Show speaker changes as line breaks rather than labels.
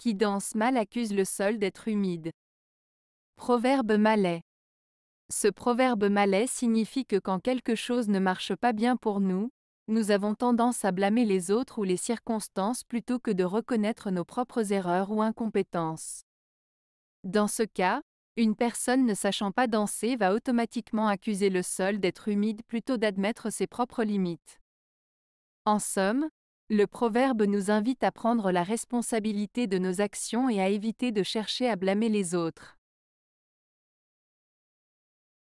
qui danse mal accuse le sol d'être humide. Proverbe malais. Ce proverbe malais signifie que quand quelque chose ne marche pas bien pour nous, nous avons tendance à blâmer les autres ou les circonstances plutôt que de reconnaître nos propres erreurs ou incompétences. Dans ce cas, une personne ne sachant pas danser va automatiquement accuser le sol d'être humide plutôt d'admettre ses propres limites. En somme, le proverbe nous invite à prendre la responsabilité de nos actions et à éviter de chercher à blâmer les autres.